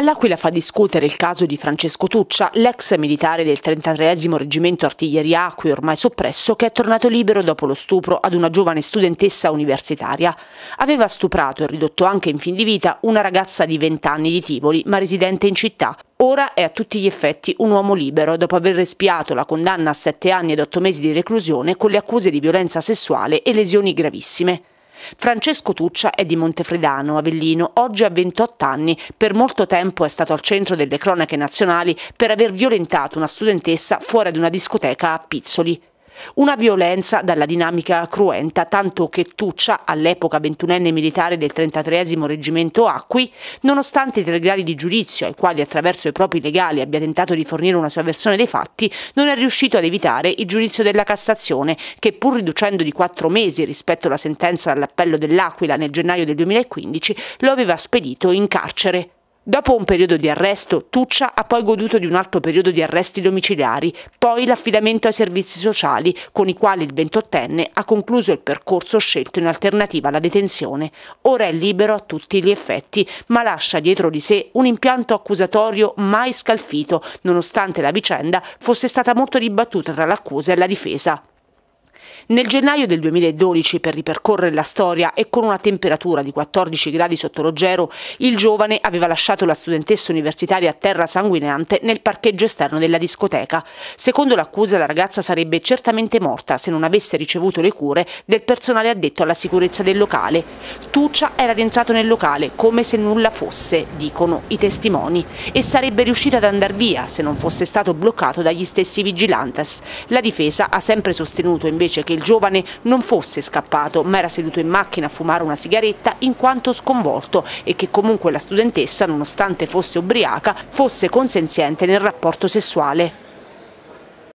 All'Aquila fa discutere il caso di Francesco Tuccia, l'ex militare del 33 Reggimento Artiglieria Acqui ormai soppresso, che è tornato libero dopo lo stupro ad una giovane studentessa universitaria. Aveva stuprato e ridotto anche in fin di vita una ragazza di 20 anni di Tivoli, ma residente in città. Ora è a tutti gli effetti un uomo libero dopo aver espiato la condanna a 7 anni ed 8 mesi di reclusione con le accuse di violenza sessuale e lesioni gravissime. Francesco Tuccia è di Montefredano, Avellino, oggi ha 28 anni, per molto tempo è stato al centro delle cronache nazionali per aver violentato una studentessa fuori ad una discoteca a Pizzoli. Una violenza dalla dinamica cruenta, tanto che Tuccia, all'epoca ventunenne militare del 33 Reggimento Acqui, nonostante i tre gradi di giudizio ai quali attraverso i propri legali abbia tentato di fornire una sua versione dei fatti, non è riuscito ad evitare il giudizio della Cassazione, che pur riducendo di quattro mesi rispetto alla sentenza all'appello dell'Aquila nel gennaio del 2015, lo aveva spedito in carcere Dopo un periodo di arresto, Tuccia ha poi goduto di un altro periodo di arresti domiciliari, poi l'affidamento ai servizi sociali, con i quali il ventottenne ha concluso il percorso scelto in alternativa alla detenzione. Ora è libero a tutti gli effetti, ma lascia dietro di sé un impianto accusatorio mai scalfito, nonostante la vicenda fosse stata molto dibattuta tra l'accusa e la difesa. Nel gennaio del 2012, per ripercorrere la storia e con una temperatura di 14 gradi sotto Ruggero, il giovane aveva lasciato la studentessa universitaria a terra sanguinante nel parcheggio esterno della discoteca. Secondo l'accusa la ragazza sarebbe certamente morta se non avesse ricevuto le cure del personale addetto alla sicurezza del locale. Tuccia era rientrato nel locale come se nulla fosse, dicono i testimoni, e sarebbe riuscito ad andare via se non fosse stato bloccato dagli stessi vigilantes. La difesa ha sempre sostenuto invece che il del giovane non fosse scappato ma era seduto in macchina a fumare una sigaretta in quanto sconvolto e che comunque la studentessa, nonostante fosse ubriaca, fosse consenziente nel rapporto sessuale.